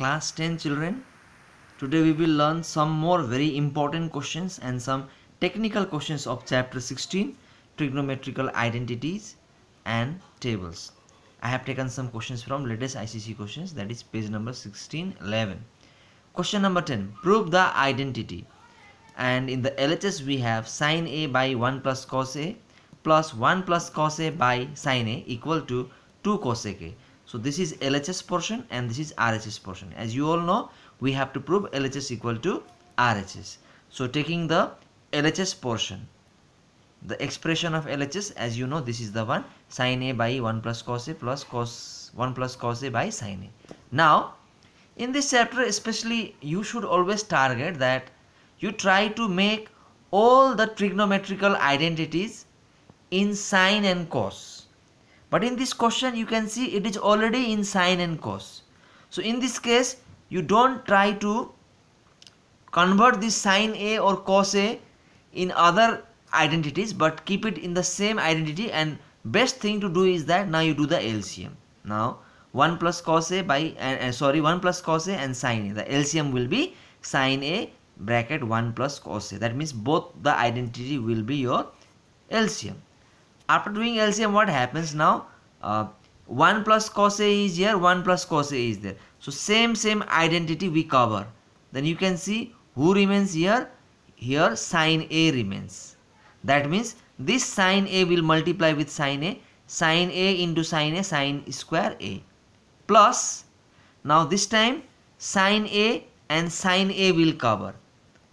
class 10 children today we will learn some more very important questions and some technical questions of chapter 16 trigonometrical identities and tables i have taken some questions from latest icc questions that is page number 16 11 question number 10 prove the identity and in the lhs we have sine a by 1 plus cos a plus 1 plus cos a by sine a equal to 2 cos a k so this is LHS portion and this is RHS portion. As you all know, we have to prove LHS equal to RHS. So taking the LHS portion, the expression of LHS, as you know, this is the one sine A by 1 plus cos A plus cos 1 plus cos A by sine A. Now, in this chapter especially, you should always target that you try to make all the trigonometrical identities in sine and cos but in this question, you can see it is already in sine and cos. So in this case, you don't try to convert this sine A or cos A in other identities, but keep it in the same identity. And best thing to do is that now you do the LCM. Now 1 plus cos A by uh, uh, sorry 1 plus cos A and sine A. The LCM will be sine A bracket 1 plus cos A. That means both the identity will be your LCM after doing LCM what happens now uh, 1 plus cos A is here 1 plus cos A is there so same same identity we cover then you can see who remains here here sine A remains that means this sine A will multiply with sine A sine A into sine A sine square A plus now this time sine A and sine A will cover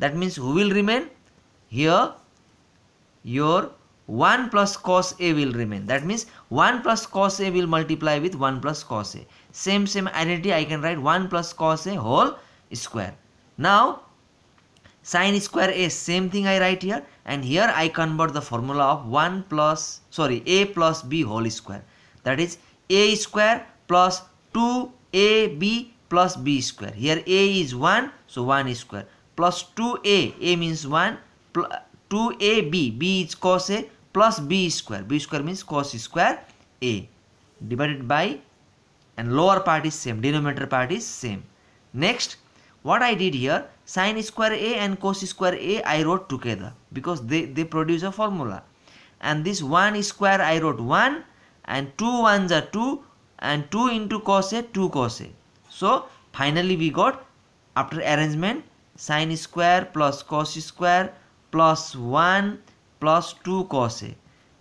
that means who will remain here your 1 plus cos A will remain. That means 1 plus cos A will multiply with 1 plus cos A. Same, same identity I can write 1 plus cos A whole square. Now, sine square A, same thing I write here. And here I convert the formula of 1 plus, sorry, A plus B whole square. That is A square plus 2AB plus B square. Here A is 1, so 1 square. Plus 2A, A means 1, 2ab b is cos a plus b square. b square means cos square a divided by and lower part is same denominator part is same. Next what I did here sine square a and cos square a I wrote together because they, they produce a formula and this 1 square I wrote 1 and 2 ones are 2 and 2 into cos a 2 cos a. So finally we got after arrangement sine square plus cos square plus 1 plus 2 cos a.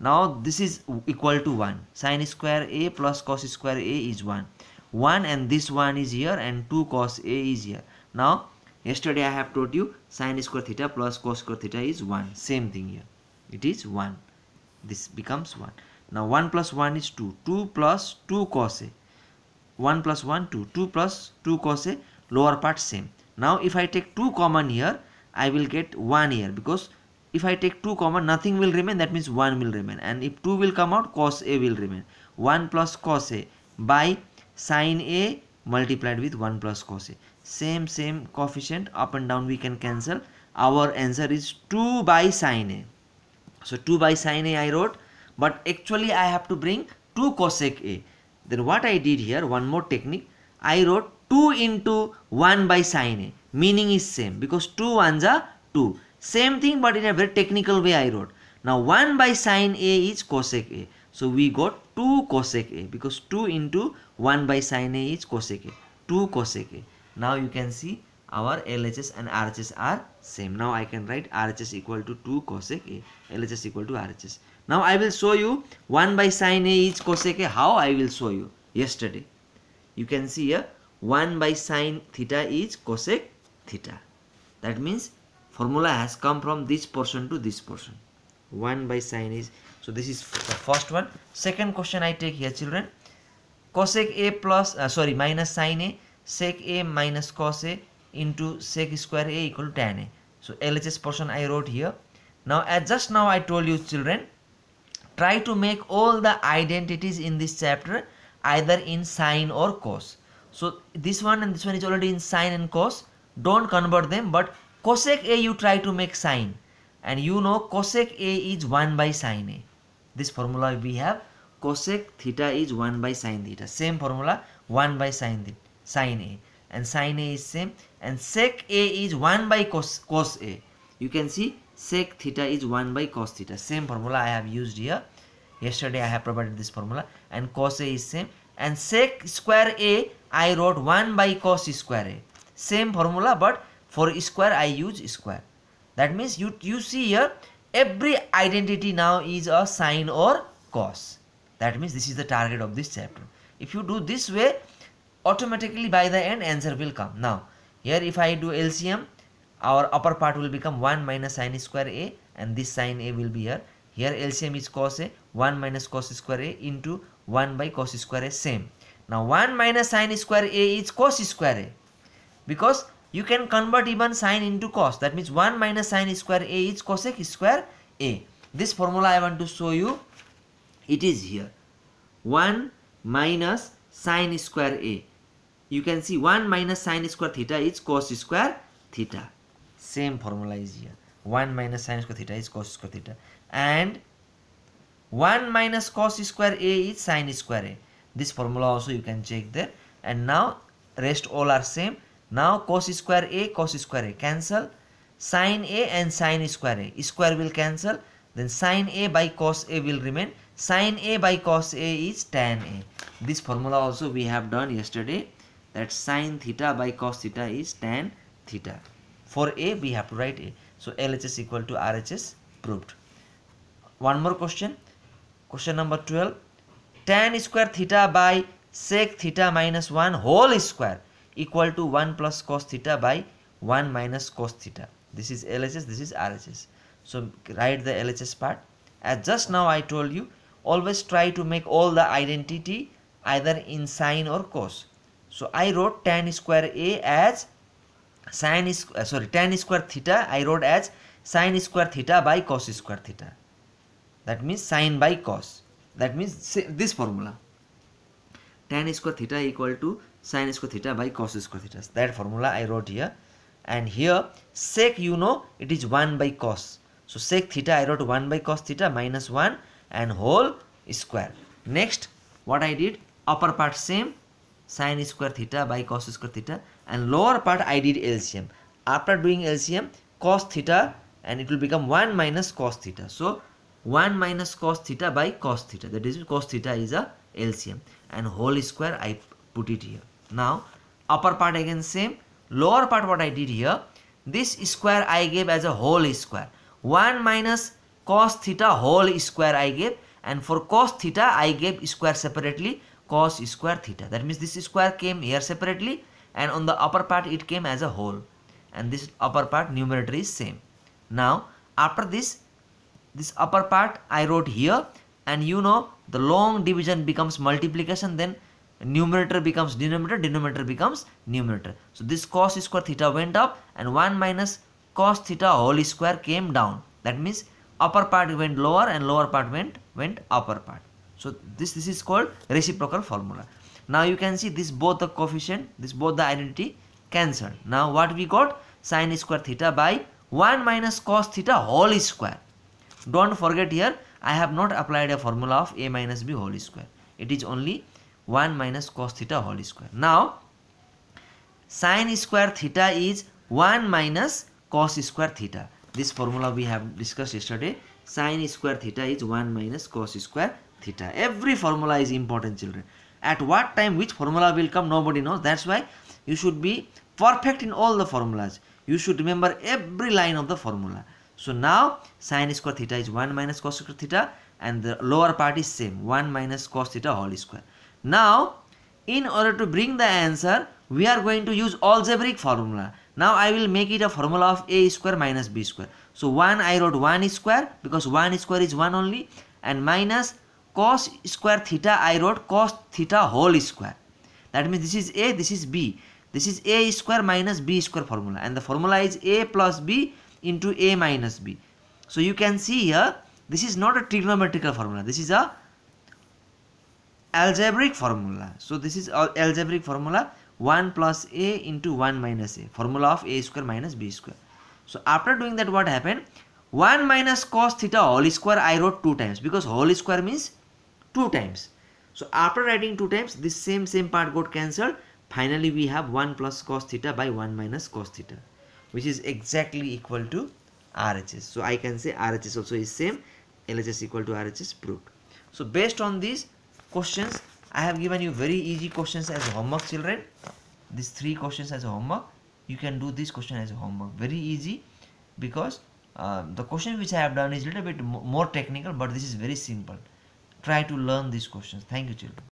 Now this is equal to 1. Sin square a plus cos square a is 1. 1 and this 1 is here and 2 cos a is here. Now yesterday I have told you sin square theta plus cos square theta is 1. Same thing here. It is 1. This becomes 1. Now 1 plus 1 is 2. 2 plus 2 cos a. 1 plus 1 2. 2 plus 2 cos a. Lower part same. Now if I take 2 common here I will get 1 here because if I take 2 comma nothing will remain that means 1 will remain and if 2 will come out cos A will remain 1 plus cos A by sine A multiplied with 1 plus cos A same same coefficient up and down we can cancel our answer is 2 by sine A so 2 by sine A I wrote but actually I have to bring 2 cosec A then what I did here one more technique I wrote 2 into 1 by sine A meaning is same because 2 ones are 2 same thing but in a very technical way I wrote. Now 1 by sine A is cosec A. So we got 2 cosec A because 2 into 1 by sine A is cosec A. 2 cosec A. Now you can see our LHS and RHS are same. Now I can write RHS equal to 2 cosec A. LHS equal to RHS. Now I will show you 1 by sine A is cosec A. How I will show you yesterday. You can see here 1 by sine theta is cosec theta. That means formula has come from this portion to this portion 1 by sine is so this is the first one second question i take here children cosec a plus uh, sorry minus sine a sec a minus cos a into sec square a equal to tan a so lhs portion i wrote here now as just now i told you children try to make all the identities in this chapter either in sine or cos so this one and this one is already in sine and cos don't convert them but cosec A you try to make sine and you know cosec A is 1 by sine A. This formula we have cosec theta is 1 by sine theta. Same formula 1 by sine, theta, sine A and sine A is same and sec A is 1 by cos, cos A. You can see sec theta is 1 by cos theta. Same formula I have used here. Yesterday I have provided this formula and cos A is same and sec square A I wrote 1 by cos square A. Same formula but for square i use square that means you you see here every identity now is a sine or cos that means this is the target of this chapter if you do this way automatically by the end answer will come now here if i do lcm our upper part will become 1 minus sine square a and this sine a will be here here lcm is cos a 1 minus cos square a into 1 by cos square a same now 1 minus sine square a is cos square a because you can convert even sine into cos that means 1 minus sine square a is cosec square a this formula i want to show you it is here 1 minus sine square a you can see 1 minus sine square theta is cos square theta same formula is here 1 minus sine square theta is cos square theta and 1 minus cos square a is sine square a this formula also you can check there and now rest all are same now cos square a, cos square a cancel. Sine a and sine square a. Square will cancel. Then sine a by cos a will remain. Sine a by cos a is tan a. This formula also we have done yesterday. That sine theta by cos theta is tan theta. For a we have to write a. So LHS equal to RHS proved. One more question. Question number 12. Tan square theta by sec theta minus 1 whole square equal to 1 plus cos theta by 1 minus cos theta. This is LHS, this is RHS. So write the LHS part. As just now I told you, always try to make all the identity either in sine or cos. So I wrote tan square A as sine is uh, sorry tan square theta I wrote as sine square theta by cos square theta. That means sine by cos. That means this formula tan square theta equal to sine square theta by cos square theta. That formula I wrote here. And here sec you know it is 1 by cos. So sec theta I wrote 1 by cos theta minus 1 and whole square. Next what I did upper part same sine square theta by cos square theta and lower part I did LCM. After doing LCM cos theta and it will become 1 minus cos theta. So 1 minus cos theta by cos theta that is cos theta is a LCM and whole square I put it here. Now upper part again same lower part what I did here this square I gave as a whole square 1 minus cos theta whole square I gave and for cos theta I gave square separately cos square theta that means this square came here separately and on the upper part it came as a whole and this upper part numerator is same now after this this upper part I wrote here and you know the long division becomes multiplication then numerator becomes denominator denominator becomes numerator so this cos square theta went up and 1 minus cos theta whole square came down that means upper part went lower and lower part went went upper part so this this is called reciprocal formula now you can see this both the coefficient this both the identity cancelled now what we got sine square theta by 1 minus cos theta whole square don't forget here I have not applied a formula of a minus b whole square. It is only 1 minus cos theta whole square. Now, sine square theta is 1 minus cos square theta. This formula we have discussed yesterday. Sine square theta is 1 minus cos square theta. Every formula is important children. At what time which formula will come nobody knows. That's why you should be perfect in all the formulas. You should remember every line of the formula. So now sine square theta is 1 minus cos square theta and the lower part is same 1 minus cos theta whole square. Now in order to bring the answer we are going to use algebraic formula. Now I will make it a formula of a square minus b square. So 1 I wrote 1 square because 1 square is 1 only and minus cos square theta I wrote cos theta whole square. That means this is a this is b. This is a square minus b square formula and the formula is a plus b into a minus b. So you can see here this is not a trigonometrical formula this is a algebraic formula. So this is our algebraic formula 1 plus a into 1 minus a formula of a square minus b square. So after doing that what happened 1 minus cos theta whole square I wrote 2 times because whole square means 2 times. So after writing 2 times this same same part got cancelled finally we have 1 plus cos theta by 1 minus cos theta which is exactly equal to RHS. So I can say RHS also is same LHS equal to RHS proved. So based on these questions I have given you very easy questions as homework children. These three questions as homework you can do this question as homework very easy because uh, the question which I have done is a little bit more technical but this is very simple. Try to learn these questions. Thank you children.